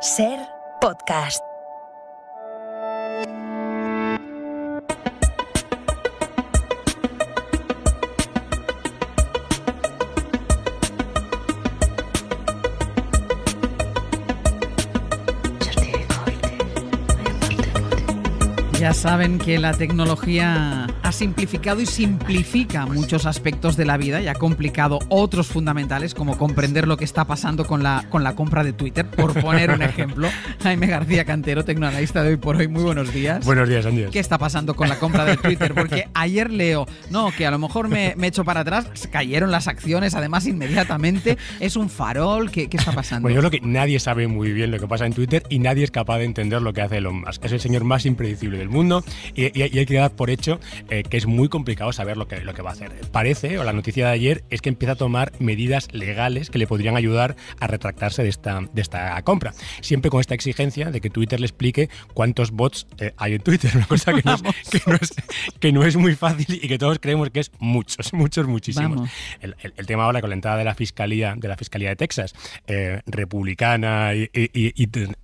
Ser podcast. saben que la tecnología ha simplificado y simplifica muchos aspectos de la vida y ha complicado otros fundamentales como comprender lo que está pasando con la, con la compra de Twitter, por poner un ejemplo. Jaime García Cantero, tecnoanalista de hoy por hoy, muy buenos días. Buenos días, Andrés. ¿Qué está pasando con la compra de Twitter? Porque ayer leo, no, que a lo mejor me, echo para atrás, cayeron las acciones, además inmediatamente, es un farol, ¿qué, qué está pasando? Bueno, yo creo que nadie sabe muy bien lo que pasa en Twitter y nadie es capaz de entender lo que hace Elon Musk. Es el señor más impredecible del mundo y, hay que dar por hecho eh, que es muy complicado saber lo que, lo que va a hacer. Parece, o la noticia de ayer, es que empieza a tomar medidas legales que le podrían ayudar a retractarse de esta, de esta compra. Siempre con esta exigencia de que Twitter le explique cuántos bots eh, hay en Twitter, una cosa que no, es, que, no es, muy fácil y que todos creemos que es muchos, muchos, muchísimos. El, tema ahora con la entrada de la Fiscalía de, la fiscalía de Texas, eh, republicana y,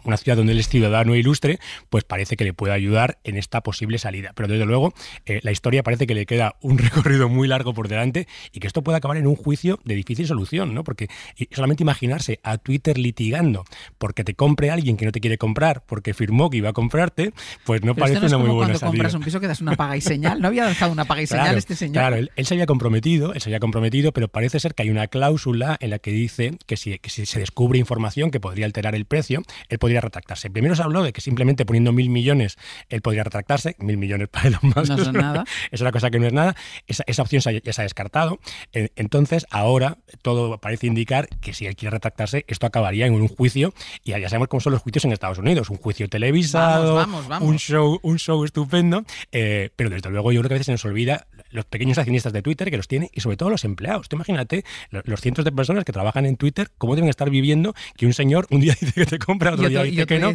una ciudad donde él es ciudadano e ilustre, pues parece que le puede ayudar en esta posible salida. Pero desde luego, eh, la historia parece que le queda un recorrido muy largo por delante y que esto puede acabar en un juicio de difícil solución, ¿no? Porque solamente imaginarse a Twitter litigando porque te compre alguien que no te quiere comprar porque firmó que iba a comprarte, pues no parece una muy buena cuando compras un piso que das una paga y señal, no había lanzado una paga y señal este señor. Claro, él, se había comprometido, él se había comprometido, pero parece ser que hay una cláusula en la que dice que si, que si se descubre información que podría alterar el precio, él podría retractarse. Primero se habló de que simplemente poniendo mil millones él podría retractarse mil millones para el más... No nada. Es una cosa que no es nada. Esa, opción ya se ha descartado. Entonces, ahora todo parece indicar que si él quiere retractarse, esto acabaría en un juicio. Y ya sabemos cómo son los juicios en Estados Unidos: un juicio televisado, Un, show, un show estupendo. Eh, pero desde luego, yo creo que a veces se nos olvida los pequeños accionistas de Twitter que los tiene y sobre todo los empleados. Tú imagínate los, cientos de personas que trabajan en Twitter, cómo deben estar viviendo que un señor un día dice que te compra, otro, día dice que no.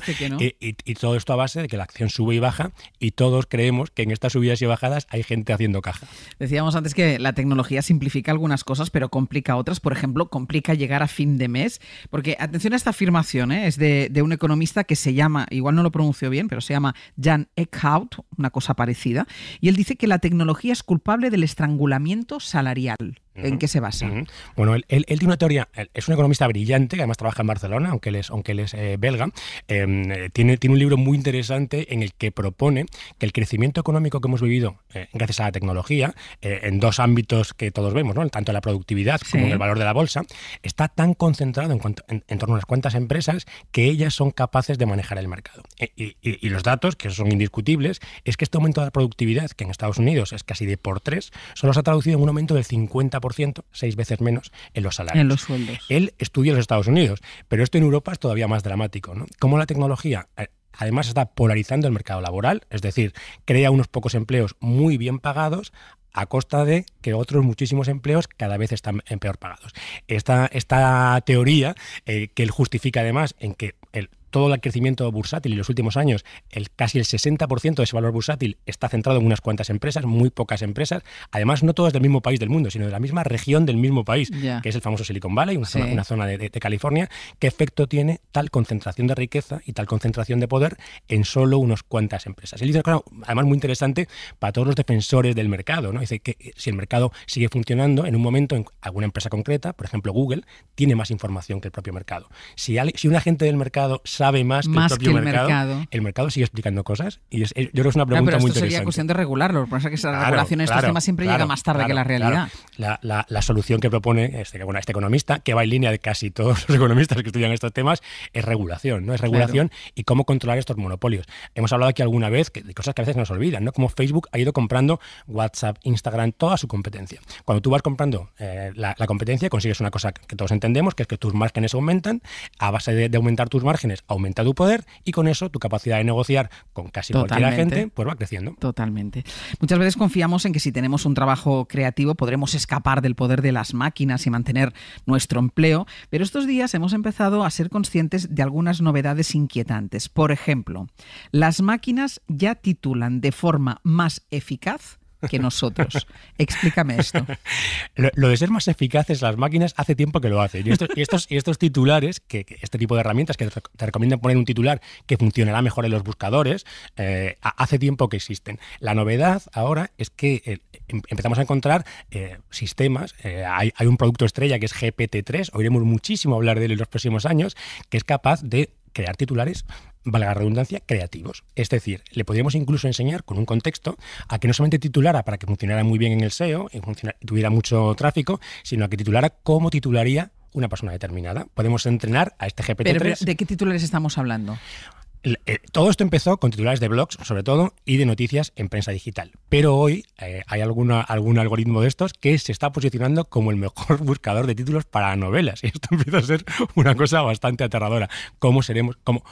Y, todo esto a base de que la acción sube y baja y todos creemos que en estas subidas y bajadas hay gente haciendo caja. Decíamos antes que la tecnología simplifica algunas cosas pero complica otras. Por ejemplo, complica llegar a fin de mes. Porque atención a esta afirmación, ¿eh? es de, un economista que se llama, igual no lo pronuncio bien, pero se llama Jan Eckhout, una cosa parecida. Y él dice que la tecnología es culpable culpable del estrangulamiento salarial. ¿En qué se basa? Bueno, él, tiene una teoría, es un economista brillante, que además trabaja en Barcelona, aunque él es, aunque eh, belga. Em, eh, tiene, tiene un libro muy interesante en el que propone que el crecimiento económico que hemos vivido eh, gracias a la tecnología, en dos ámbitos que todos vemos, tanto en la productividad como en el valor de la bolsa, está tan concentrado en, en, torno a unas cuantas empresas que ellas son capaces de manejar el mercado. Y, los datos, que son indiscutibles, es que este aumento de la productividad, que en Estados Unidos es casi de por tres, solo se ha traducido en un aumento del 50% ciento, seis veces menos, en los salarios. En los sueldos. Él estudia en los Estados Unidos, pero esto en Europa es todavía más dramático. ¿no? Cómo la tecnología eh, además está polarizando el mercado laboral, es decir, crea unos pocos empleos muy bien pagados a costa de que otros muchísimos empleos cada vez están en peor pagados. Esta, esta teoría, eh, que él justifica además en que el todo el crecimiento bursátil y los últimos años, casi el 60% de ese valor bursátil está centrado en unas cuantas empresas, muy pocas empresas, además no todas del mismo país del mundo, sino de la misma región del mismo país, que es el famoso Silicon Valley, una zona, de, California. ¿Qué efecto tiene tal concentración de riqueza y tal concentración de poder en solo unas cuantas empresas? Él dice claro además muy interesante para todos los defensores del mercado, ¿no? Dice que eh, si el mercado sigue funcionando, en un momento en alguna empresa concreta, por ejemplo Google, tiene más información que el propio mercado. Si, si un agente del mercado sabe más que el propio mercado. El mercado sigue explicando cosas y eh, yo creo que es una pregunta pero muy esto Sería cuestión de regularlo, por que regulación en estos temas siempre llega más tarde que la realidad. La, solución que propone este, este economista, que va en línea de casi todos los economistas que estudian estos temas, es regulación, ¿no? Es regulación y cómo controlar estos monopolios. Hemos hablado aquí alguna vez de cosas que a veces nos olvidan, ¿no? Como Facebook ha ido comprando WhatsApp, Instagram, toda su competencia. Cuando tú vas comprando eh, la, competencia, consigues una cosa que todos entendemos, que es que tus márgenes aumentan, a base de aumentar tus márgenes, aumenta tu poder y con eso tu capacidad de negociar con casi cualquier gente pues va creciendo. Totalmente. Muchas veces confiamos en que si tenemos un trabajo creativo podremos escapar del poder de las máquinas y mantener nuestro empleo, pero estos días hemos empezado a ser conscientes de algunas novedades inquietantes. Por ejemplo, las máquinas ya titulan de forma más eficaz que nosotros. Explícame esto. Lo, de ser más eficaces las máquinas hace tiempo que lo hacen. Y estos, y estos, titulares, que, este tipo de herramientas que te recomiendan poner un titular que funcionará mejor en los buscadores, eh, hace tiempo que existen. La novedad ahora es que eh, em, empezamos a encontrar eh, sistemas. Hay, hay un producto estrella que es GPT-3, oiremos muchísimo hablar de él en los próximos años, que es capaz de crear titulares valga la redundancia, creativos. Es decir, le podríamos incluso enseñar con un contexto a que no solamente titulara para que funcionara muy bien en el SEO y tuviera mucho tráfico, sino a que titulara cómo titularía una persona determinada. Podemos entrenar a este GPT-3. ¿De qué titulares estamos hablando? Eh, todo esto empezó con titulares de blogs, sobre todo, y de noticias en prensa digital. Pero hoy eh, hay algún algoritmo de estos que se está posicionando como el mejor buscador de títulos para novelas. Y esto empieza a ser una cosa bastante aterradora. ¿Cómo seremos? Cómo,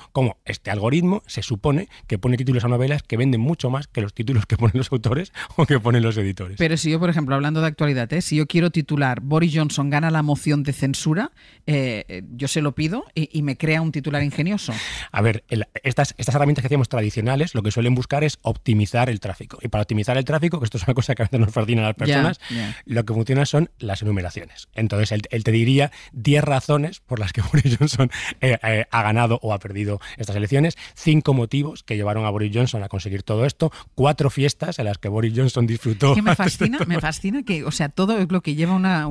este algoritmo se supone que pone títulos a novelas que venden mucho más que los títulos que ponen los autores o que ponen los editores? Pero si yo, por ejemplo, hablando de actualidad, ¿eh? si yo quiero titular Boris Johnson gana la moción de censura, yo se lo pido y, y, me crea un titular ingenioso. A ver, el estas, herramientas que hacíamos tradicionales lo que suelen buscar es optimizar el tráfico. Y para optimizar el tráfico, que esto es una cosa que a veces nos fascina a las personas, lo que funciona son las enumeraciones. Entonces, él, te diría 10 razones por las que Boris Johnson eh, eh, ha ganado o ha perdido estas elecciones, cinco motivos que llevaron a Boris Johnson a conseguir todo esto, cuatro fiestas en las que Boris Johnson disfrutó. Que me fascina, me fascina que, o sea, todo lo que lleva una,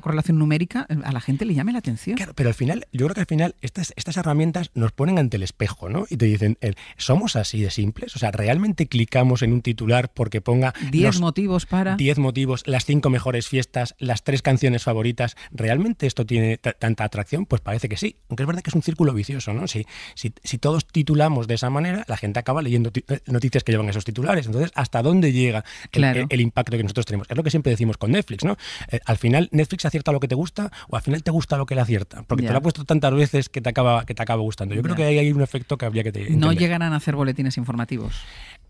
correlación numérica eh, a la gente le llame la atención. Claro, pero al final, yo creo que al final estas, estas herramientas nos ponen ante el espejo y te dicen, eh, ¿somos así de simples? O sea, ¿realmente clicamos en un titular porque ponga... 10 motivos para... 10 motivos, las 5 mejores fiestas, las 3 canciones favoritas. ¿Realmente esto tiene tanta atracción? Pues parece que sí. Aunque es verdad que es un círculo vicioso, ¿no? Si, si, todos titulamos de esa manera, la gente acaba leyendo eh, noticias que llevan esos titulares. Entonces, ¿hasta dónde llega el, impacto que nosotros tenemos? Es lo que siempre decimos con Netflix, ¿no? Eh, al final, Netflix acierta lo que te gusta o al final te gusta lo que le acierta. Porque te lo ha puesto tantas veces que te acaba, que te acaba gustando. Yo creo que ahí hay una que habría que ¿No llegarán a hacer boletines informativos?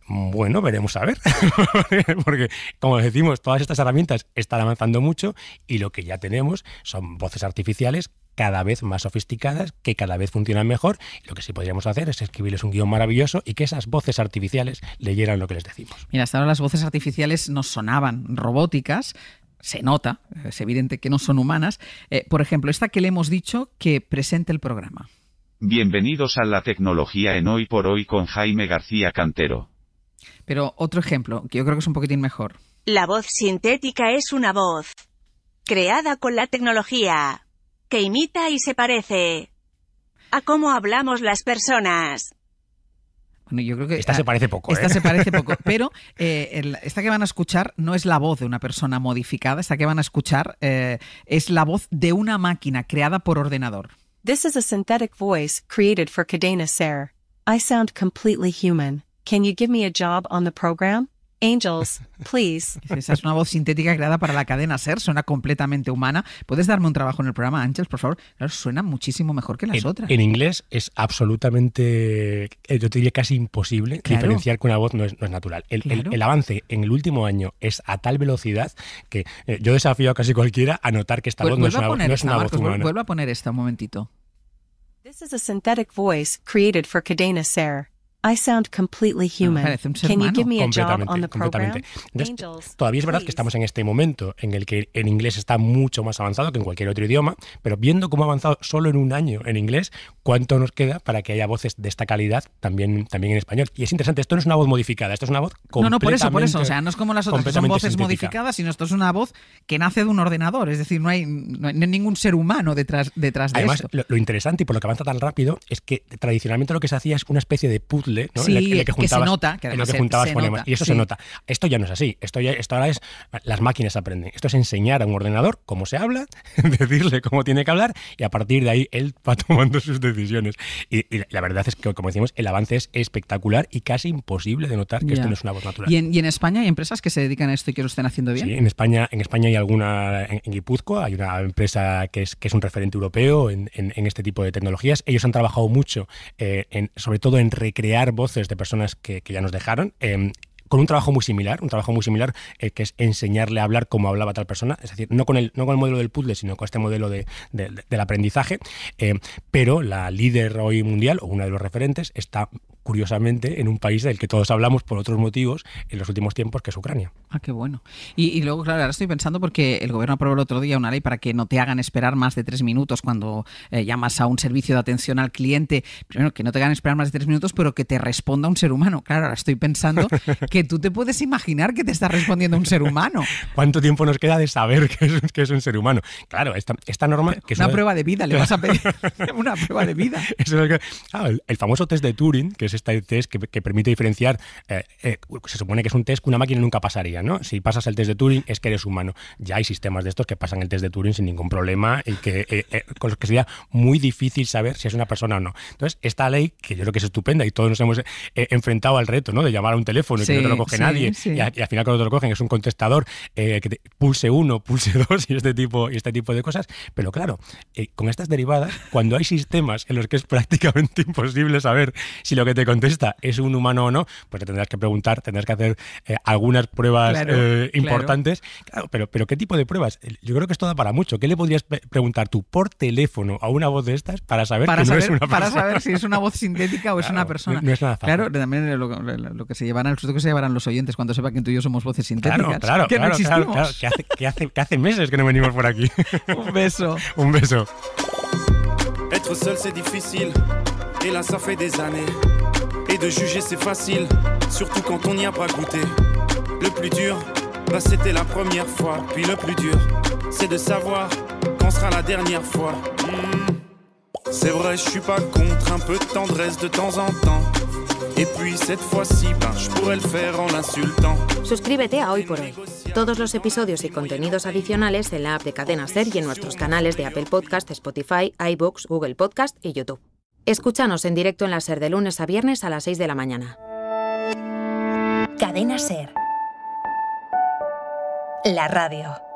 Bueno, veremos a ver, porque como decimos, todas estas herramientas están avanzando mucho y lo que ya tenemos son voces artificiales cada vez más sofisticadas, que cada vez funcionan mejor. Lo que sí podríamos hacer es escribirles un guión maravilloso y que esas voces artificiales leyeran lo que les decimos. Mira, hasta ahora las voces artificiales nos sonaban robóticas, se nota, es evidente que no son humanas. Eh, por ejemplo, esta que le hemos dicho que presente el programa. Bienvenidos a la tecnología en Hoy por Hoy con Jaime García Cantero. Pero otro ejemplo, que yo creo que es un poquitín mejor. La voz sintética es una voz creada con la tecnología, que imita y se parece a cómo hablamos las personas. Bueno, yo creo que esta, se parece poco. Esta ¿eh? se parece poco, pero eh, esta que van a escuchar no es la voz de una persona modificada, esta que van a escuchar eh, es la voz de una máquina creada por ordenador. This is a synthetic voice created for Cadena Ser. I sound completely human. Can you give me a job on the program? Angels, please. Esa es una voz sintética creada para la cadena Ser, suena completamente humana. ¿Puedes darme un trabajo en el programa Angels, por favor? Claro, suena muchísimo mejor que las otras. En inglés es absolutamente, eh, yo te diría casi imposible diferenciar que una voz no es, natural. El, avance en el último año es a tal velocidad que eh, yo desafío a casi cualquiera a notar que esta voz no es una, no voz humana. Vuelvo a poner esta un momentito. This is a synthetic voice created for Cadena Ser. I sound completely human. Can you give me a job on the program? todavía es verdad que estamos en este momento en el que el inglés está mucho más avanzado que en cualquier otro idioma, pero viendo cómo ha avanzado solo en un año en inglés, ¿cuánto nos queda para que haya voces de esta calidad también, también en español? Y es interesante, esto no es una voz modificada, esto es una voz completamente No, no, por eso, por eso, o sea, no es como las otras son voces modificadas, sino esto es una voz que nace de un ordenador, es decir, no hay, ningún ser humano detrás, detrás de Además, eso. Lo, lo interesante y por lo que avanza tan rápido es que tradicionalmente lo que se hacía es una especie de puzzle que se nota, que Y eso se nota. Esto ya no es así. Esto, ya, esto ahora es. Las máquinas aprenden. Esto es enseñar a un ordenador cómo se habla, decirle cómo tiene que hablar y a partir de ahí él va tomando sus decisiones. Y, la verdad es que, como decimos, el avance es espectacular y casi imposible de notar que esto no es una voz natural. ¿Y en, España hay empresas que se dedican a esto y que lo estén haciendo bien? Sí, en España, en España hay alguna. En, Guipúzcoa hay una empresa que es, que es un referente europeo en, este tipo de tecnologías. Ellos han trabajado mucho, eh, sobre todo en recrear voces de personas que, ya nos dejaron. Em, con un trabajo muy similar, un trabajo muy similar eh, que es enseñarle a hablar como hablaba tal persona, es decir, no con el, no con el modelo del puzzle, sino con este modelo del aprendizaje, em, pero la líder hoy mundial o una de los referentes está curiosamente, en un país del que todos hablamos por otros motivos en los últimos tiempos, que es Ucrania. Ah, qué bueno. Y, luego, claro, ahora estoy pensando porque el gobierno aprobó el otro día una ley para que no te hagan esperar más de tres minutos cuando eh, llamas a un servicio de atención al cliente. Primero, que no te hagan esperar más de tres minutos, pero que te responda un ser humano. Claro, ahora estoy pensando que tú te puedes imaginar que te está respondiendo un ser humano. ¿Cuánto tiempo nos queda de saber que es, un ser humano? Claro, esta, norma... Que una prueba de vida, le vas a pedir una prueba de vida. el famoso test de Turing, que es este test que, permite diferenciar, eh, eh, pues se supone que es un test que una máquina nunca pasaría, ¿no? Si pasas el test de Turing es que eres humano. Ya hay sistemas de estos que pasan el test de Turing sin ningún problema y que eh, con los que sería muy difícil saber si es una persona o no. Entonces, esta ley, que yo creo que es estupenda y todos nos hemos enfrentado al reto, ¿no? De llamar a un teléfono y que no te lo coge nadie Y, al final cuando te lo cogen es un contestador que pulse uno, pulse dos y este tipo, y este tipo de cosas. Pero claro, con estas derivadas, cuando hay sistemas en los que es prácticamente imposible saber si lo que te contesta es un humano o no, pues te tendrás que preguntar, tendrás que hacer eh, algunas pruebas eh, importantes. pero, pero ¿qué tipo de pruebas? Yo creo que esto da para mucho. ¿Qué le podrías preguntar tú por teléfono a una voz de estas para saber para que saber, es una persona? Para saber si es una voz sintética o es una persona. Claro, también lo, que se llevarán, que se llevarán los oyentes cuando sepa que tú y yo somos voces sintéticas. Claro, claro, que no existimos. Que hace, meses que no venimos por aquí. un beso. un beso. Et de juger c'est facile, surtout quand on n'y a pas goûté. Le plus dur, bah c'était la première fois. Puis le plus dur, c'est de savoir quand sera la dernière fois. Hmm. C'est vrai, je suis pas contre un peu de tendresse de temps en temps. Et puis cette fois-ci, ben, je pourrais le faire en l'insultant. Suscríbete à Hoy por Hoy. Todos los episodios y contenidos adicionales en la app de Cadena Ser y en nuestros canales de Apple Podcast, Spotify, iBooks, Google Podcast y YouTube. Escúchanos en directo en la SER de lunes a viernes a las 6 de la mañana. Cadena SER. La radio.